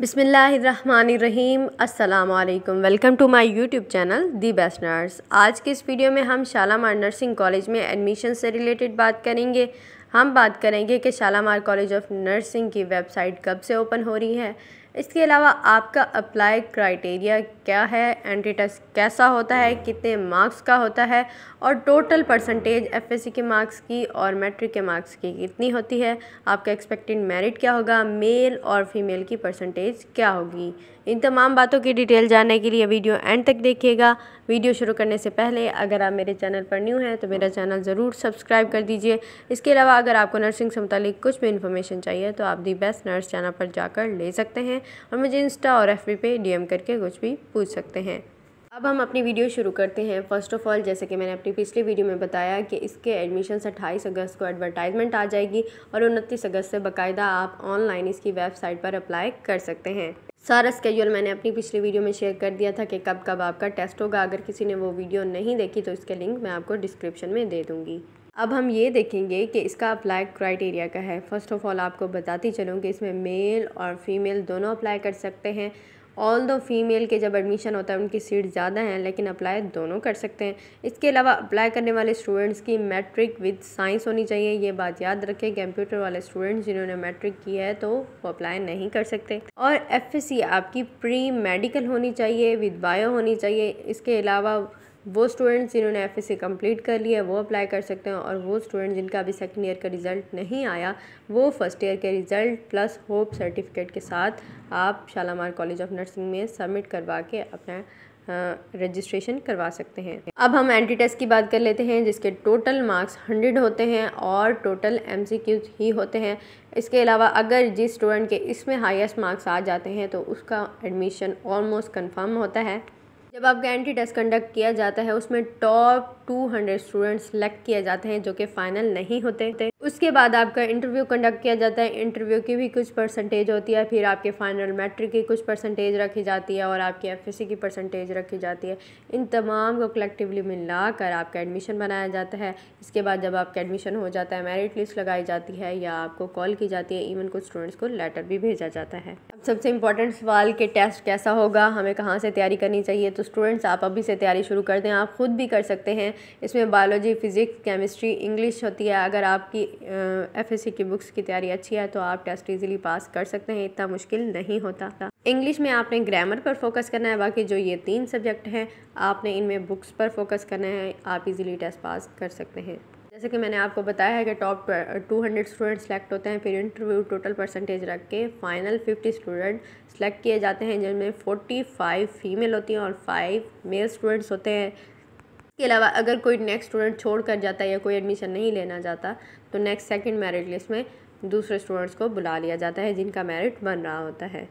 बिसमीम अल्लाम welcome to my YouTube channel the best nurse आज के इस वीडियो में हम शालामार नर्सिंग कॉलेज में एडमिशन से रिलेटेड बात करेंगे हम बात करेंगे कि शालामार कॉलेज ऑफ नर्सिंग की वेबसाइट कब से ओपन हो रही है इसके अलावा आपका अप्लाई क्राइटेरिया क्या है एंट्री टेस्ट कैसा होता है कितने मार्क्स का होता है और टोटल परसेंटेज एफएससी के मार्क्स की और मैट्रिक के मार्क्स की कितनी होती है आपका एक्सपेक्टेड मेरिट क्या होगा मेल और फीमेल की परसेंटेज क्या होगी इन तमाम बातों की डिटेल जानने के लिए वीडियो एंड तक देखिएगा वीडियो शुरू करने से पहले अगर आप मेरे चैनल पर न्यू हैं तो मेरा चैनल ज़रूर सब्सक्राइब कर दीजिए इसके अलावा अगर आपको नर्सिंग से मुतलिक कुछ भी इन्फॉर्मेशन चाहिए तो आप दी बेस्ट नर्स चैनल पर जाकर ले सकते हैं और मुझे इंस्टा और एफ पे डी करके कुछ भी पूछ सकते हैं अब हम अपनी वीडियो शुरू करते हैं फर्स्ट ऑफ़ ऑल जैसे कि मैंने अपनी पिछली वीडियो में बताया कि इसके एडमिशन अट्ठाईस अगस्त को एडवर्टाइजमेंट आ जाएगी और उनतीस अगस्त से बकायदा आप ऑनलाइन इसकी वेबसाइट पर अप्लाई कर सकते हैं सारा स्केड्यूल मैंने अपनी पिछली वीडियो में शेयर कर दिया था कि कब कब आपका टेस्ट होगा अगर किसी ने वो वीडियो नहीं देखी तो इसके लिंक मैं आपको डिस्क्रिप्शन में दे दूँगी अब हम ये देखेंगे कि इसका अप्लाई क्राइटेरिया का है फ़र्स्ट ऑफ़ ऑल आपको बताती चलूँ कि इसमें मेल और फीमेल दोनों अप्लाई कर सकते हैं ऑल दो फीमेल के जब एडमिशन होता है उनकी सीट ज़्यादा हैं लेकिन अप्लाई दोनों कर सकते हैं इसके अलावा अप्लाई करने वाले स्टूडेंट्स की मैट्रिक विद साइंस होनी चाहिए ये बात याद रखें कंप्यूटर वाले स्टूडेंट्स जिन्होंने मैट्रिक की है तो वो अप्लाई नहीं कर सकते और एफ आपकी प्री मेडिकल होनी चाहिए विद बायो होनी चाहिए इसके अलावा वो स्टूडेंट्स जिन्होंने एफ एस कंप्लीट कर लिया है वो अप्लाई कर सकते हैं और वो स्टूडेंट जिनका अभी सेकेंड ईयर का रिज़ल्ट नहीं आया वो फ़र्स्ट ईयर के रिज़ल्ट प्लस होप सर्टिफिकेट के साथ आप शालामार कॉलेज ऑफ नर्सिंग में सबमिट करवा के अपना रजिस्ट्रेशन करवा सकते हैं अब हम एंटी टेस्ट की बात कर लेते हैं जिसके टोटल मार्क्स हंड्रेड होते हैं और टोटल एम ही होते हैं इसके अलावा अगर जिस स्टूडेंट के इसमें हाइस्ट मार्क्स आ जाते हैं तो उसका एडमिशन ऑलमोस्ट कन्फर्म होता है जब आपका एंट्री टेस्ट कंडक्ट किया जाता है उसमें टॉप 200 स्टूडेंट्स सेलेक्ट किए जाते हैं जो कि फ़ाइनल नहीं होते उसके बाद आपका इंटरव्यू कंडक्ट किया जाता है इंटरव्यू की भी कुछ परसेंटेज होती है फिर आपके फाइनल मैट्रिक की कुछ परसेंटेज रखी जाती है और आपकी एफ की परसेंटेज रखी जाती है इन तमाम को कलेक्टिवली मिला कर आपका एडमिशन बनाया जाता है इसके बाद जब आपका एडमिशन हो जाता है मेरिट लिस्ट लगाई जाती है या आपको कॉल की जाती है इवन कुछ स्टूडेंट्स को लेटर भी भेजा जाता है अब सबसे इंपॉर्टेंट सवाल कि टेस्ट कैसा होगा हमें कहाँ से तैयारी करनी चाहिए तो स्टूडेंट्स आप अभी से तैयारी शुरू कर दें आप ख़ुद भी कर सकते हैं इसमें बायोलॉजी फिज़िक्स केमिस्ट्री इंग्लिश होती है अगर आपकी एफ की बुक्स की तैयारी अच्छी है तो आप टेस्ट इजीली पास कर सकते हैं इतना मुश्किल नहीं होता इंग्लिश में आपने ग्रामर पर फोकस करना है बाकी जो ये तीन सब्जेक्ट हैं आपने इनमें बुक्स पर फोकस करना है आप इजीली टेस्ट पास कर सकते हैं जैसे कि मैंने आपको बताया है कि टॉप 200 स्टूडेंट सेलेक्ट होते हैं फिर इंटरव्यू टोटल परसेंटेज रख के फाइनल 50 स्टूडेंट सेलेक्ट किए जाते हैं जिनमें 45 फीमेल होती हैं और 5 मेल स्टूडेंट्स होते हैं इसके अलावा अगर कोई नेक्स्ट स्टूडेंट छोड़ कर जाता है या कोई एडमिशन नहीं लेना चाहता तो नेक्स्ट सेकेंड मेरिट लिस्ट में दूसरे स्टूडेंट्स को बुला लिया जाता है जिनका मेरिट बन रहा होता है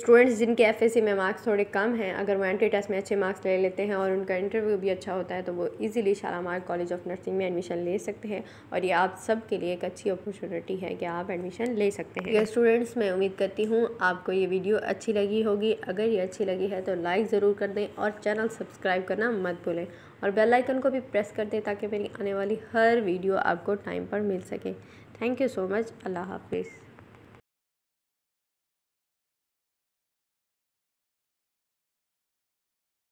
स्टूडेंट्स जिनके एफ में मार्क्स थोड़े कम हैं अगर वो एंट्री टेस्ट में अच्छे मार्क्स ले लेते हैं और उनका इंटरव्यू भी अच्छा होता है तो वो easily Shalamar college of nursing में एडमिशन ले सकते हैं और ये आप सब के लिए एक अच्छी अपॉर्चुनिटी है कि आप एडमिशन ले सकते हैं स्टूडेंट्स मैं उम्मीद करती हूँ आपको ये वीडियो अच्छी लगी होगी अगर ये अच्छी लगी है तो लाइक ज़रूर कर दें और चैनल सब्सक्राइब करना मत भूलें और बेल आइकन को भी प्रेस कर दें ताकि मेरी आने वाली हर वीडियो आपको टाइम पर मिल सके thank you so much Allah हाफिज़